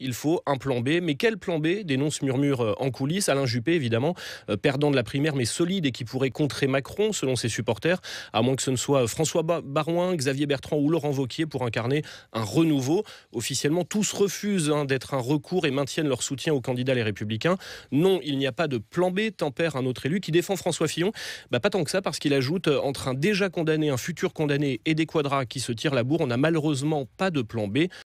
il faut un plan B. Mais quel plan B dénonce murmure euh, en coulisses Alain Juppé, évidemment, euh, perdant de la primaire mais solide et qui pourrait contrer Macron, selon ses supporters, à moins que ce ne soit euh, François Barouin, Xavier Bertrand ou Laurent Vauquier pour incarner un renouveau. Officiellement, tous refusent hein, d'être un recours et maintiennent leur soutien aux candidats les républicains. Non, il n'y a pas de plan B, tempère un autre élu qui défend François Fillon. Bah, pas tant que ça, parce qu'il ajoute entre un déjà condamné, un futur condamné et des quadras qui se tirent la bourre, on n'a malheureusement pas de plan B.